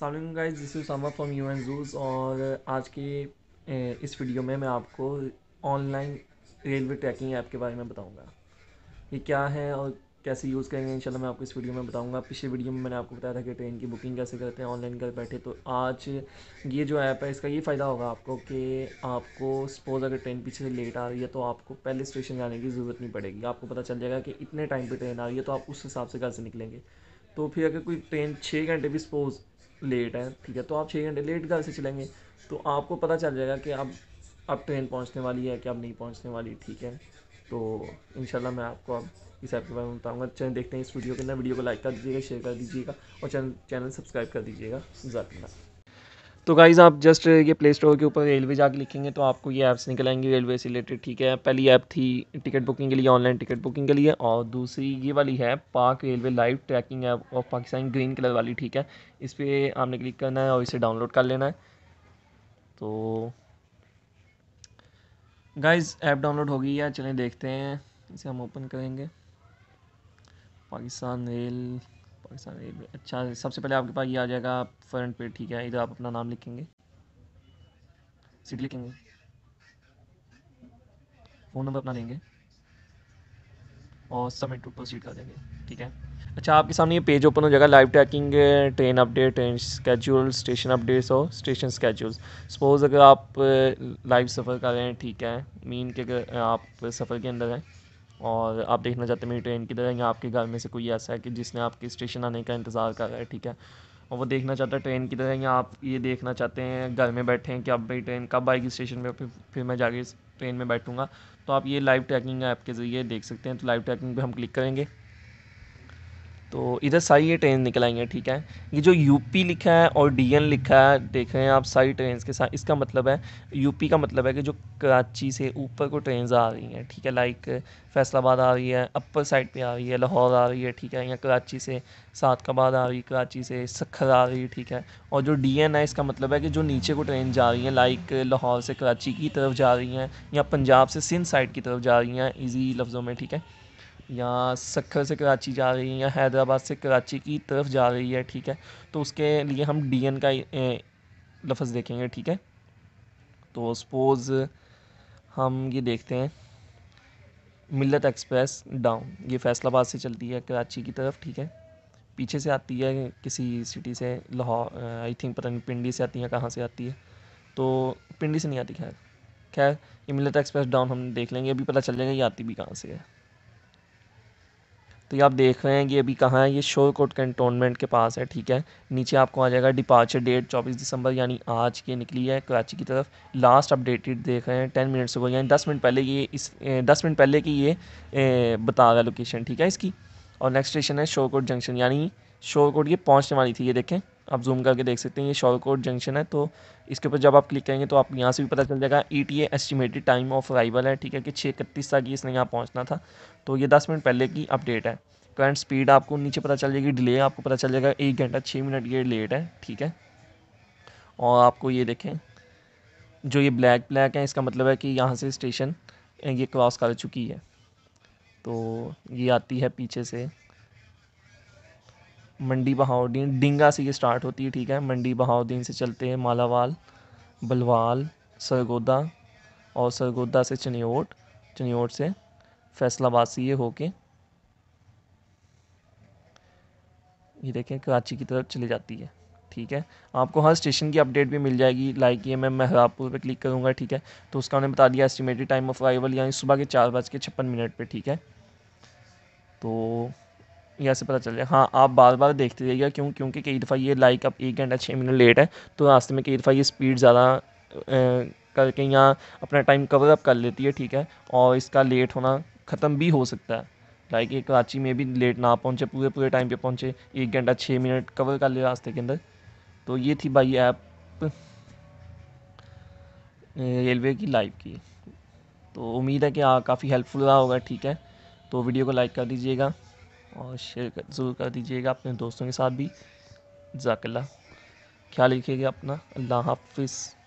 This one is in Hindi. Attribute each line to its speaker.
Speaker 1: सलाम guys this is Sama from U N juice और आज के इस वीडियो में मैं आपको ऑनलाइन रेलवे ट्रैकिंग ऐप के बारे में बताऊंगा ये क्या है और कैसे यूज़ करेंगे इंशाल्लाह मैं आपको इस वीडियो में बताऊंगा पिछले वीडियो में मैंने आपको बताया था कि ट्रेन की बुकिंग कैसे करते हैं ऑनलाइन कर बैठे तो आज ये जो ऐप है इसका ये फ़ायदा होगा आपको कि आपको सपोज़ अगर ट्रेन पीछे से लेट आ रही है तो आपको पहले स्टेशन जाने की ज़रूरत नहीं पड़ेगी आपको पता चल जाएगा कि इतने टाइम पर ट्रेन आ रही है तो आप उस हिसाब से घर से निकलेंगे तो फिर अगर कोई ट्रेन छः घंटे भी सपोज़ लेट है ठीक है तो आप छः घंटे लेट घर से चलेंगे तो आपको पता चल जाएगा कि आप अब ट्रेन पहुंचने वाली है कि अब नहीं पहुंचने वाली ठीक है तो इन मैं आपको अब इस ऐप के बारे में बताऊँगा चैनल देखते हैं इस वीडियो के अंदर वीडियो को लाइक कर दीजिएगा शेयर कर दीजिएगा और चैनल चैनल सब्सक्राइब कर दीजिएगा जरूर तो गाइज़ आप जस्ट ये प्ले स्टोर के ऊपर रेलवे जाके लिखेंगे तो आपको ये ऐप्स निकल आएंगे रेलवे से रिलेटेड ठीक है पहली ऐप थी टिकट बुकिंग के लिए ऑनलाइन टिकट बुकिंग के लिए और दूसरी ये वाली है Pak railway live tracking app of Pakistan green colour वाली ठीक है इस पर आपने क्लिक करना है और इसे डाउनलोड कर लेना है तो गाइज़ ऐप डाउनलोड हो गई है चलें देखते हैं इसे हम ओपन करेंगे पाकिस्तान रेल पाकिस्तान अच्छा सबसे पहले आपके पास ये आ जाएगा फ्रंट पे ठीक है इधर आप अपना नाम लिखेंगे सीट लिखेंगे फ़ोन नंबर अपना देंगे और सबमिट टू प्रोसीड कर देंगे ठीक है अच्छा आपके सामने ये पेज ओपन हो जाएगा live tracking train update train schedule station updates और स्टेशन स्केड्यूल्स सपोज़ अगर आप लाइव सफ़र कर रहे हैं ठीक है मीन के अगर आप सफ़र के अंदर हैं और आप देखना चाहते हैं मेरी ट्रेन किधर है या आपके घर में से कोई ऐसा है कि जिसने आपके स्टेशन आने का इंतज़ार कर रहा है ठीक है और वो देखना चाहता है ट्रेन किधर है या आप ये देखना चाहते हैं घर में बैठे हैं कि अब मेरी ट्रेन कब आएगी स्टेशन पर फिर फिर मैं जाके ट्रेन में बैठूँगा तो आप ये लाइव ट्रैकिंग ऐप के ज़रिए देख सकते हैं तो लाइव ट्रैकिंग पर हम क्लिक करेंगे तो इधर सारी ये ट्रेन निकल आएंगे ठीक है ये जो यूपी लिखा है और डीएन लिखा है देख रहे हैं आप सारी ट्रेन के साथ इसका मतलब है यूपी का मतलब है कि जो कराची से ऊपर को ट्रेन आ रही हैं ठीक है लाइक फैसलाबाद आ रही है अपर साइड पे आ रही है लाहौर आ रही है ठीक है या कराची से सादकाबाद आ रही है कराची से सखर आ रही है ठीक है और जो डी एन है इसका मतलब है कि जो नीचे को ट्रेन जा रही हैं लाइक लाहौर से कराची की तरफ जा रही हैं या पंजाब से सिंध साइड की तरफ जा रही हैं ईजी लफ्ज़ों में ठीक है या सखर से कराची जा रही है या हैदराबाद से कराची की तरफ जा रही है ठीक है तो उसके लिए हम डी एन का लफज देखेंगे ठीक है तो सपोज़ हम ये देखते हैं मिलत एक्सप्रेस डाउन ये फैसलाबाद से चलती है कराची की तरफ ठीक है पीछे से आती है किसी सिटी से लाहौर आई थिंक पता नहीं पिंडी से आती है कहाँ से आती है तो पिंडी से नहीं आती खैर खैर ये मिलत एक्सप्रेस डाउन हम देख लेंगे अभी पता चल जाएगा ये आती भी कहाँ से है तो ये आप देख रहे हैं ये अभी कहाँ है ये शोर कोट कंटोनमेंट के पास है ठीक है नीचे आपको आ जाएगा डिपार्चर डेट 24 दिसंबर यानी आज के निकली है कराची की तरफ लास्ट अपडेटेड देख रहे हैं 10 मिनट्स हो गए यानी 10 मिनट पहले ये इस दस मिनट पहले की ये ए, बता रहा लोकेशन ठीक है इसकी और नेक्स्ट स्टेशन है शोर कोट जंक्शन यानी शोर कोट ये पहुँचने वाली थी ये देखें आप जूम करके देख सकते हैं ये शॉर्टकोट जंक्शन है तो इसके ऊपर जब आप क्लिक करेंगे तो आप यहाँ से भी पता चल जाएगा E T estimated time of arrival है ठीक है कि छः इकतीस तक इसने यहाँ पहुँचना था तो ये दस मिनट पहले की अपडेट है करंट स्पीड आपको नीचे पता चल जाएगी डिले आपको पता चल जाएगा एक घंटा छः मिनट ये लेट है ठीक है और आपको ये देखें जो ये ब्लैक ब्लैक है इसका मतलब है कि यहाँ से स्टेशन ये क्रॉस कर चुकी है तो ये आती है पीछे से मंडी बहाउद्दीन डिंगा से ये स्टार्ट होती है ठीक है मंडी बहाउद्दीन से चलते हैं मालावाल बलवाल सरगोदा और सरगोदा से चनियोट चनियोट से फैसलाबाद से ये होके ये देखें कराची की तरफ चली जाती है ठीक है आपको हर स्टेशन की अपडेट भी मिल जाएगी लाइक ये मैं महराबपुर पे क्लिक करूँगा ठीक है तो उसका उन्हें बता दिया एस्टिमेटेड टाइम ऑफ अराइवल यानी सुबह के चार बज के छप्पन मिनट पर ठीक है तो यहाँ से पता चल जाए हाँ आप बार बार देखते रहिएगा क्यों क्योंकि कई दफ़ा ये लाइक अब एक घंटा छः मिनट लेट है तो रास्ते में कई दफ़ा ये स्पीड ज़्यादा करके यहाँ अपना टाइम कवर अप कर लेती है ठीक है और इसका लेट होना ख़त्म भी हो सकता है लाइक ये कराची में भी लेट ना पहुँचे पूरे पूरे टाइम पर पहुँचे एक घंटा छः मिनट कवर कर ले रास्ते के अंदर तो ये थी भाई ऐप रेलवे की लाइव की तो उम्मीद है कि हाँ काफ़ी हेल्पफुल रहा होगा ठीक है तो वीडियो को लाइक कर दीजिएगा और शेयर कर ज़रूर कर दीजिएगा अपने दोस्तों के साथ भी जाकला ख्याल रखिएगा अपना अल्लाह हाफिज़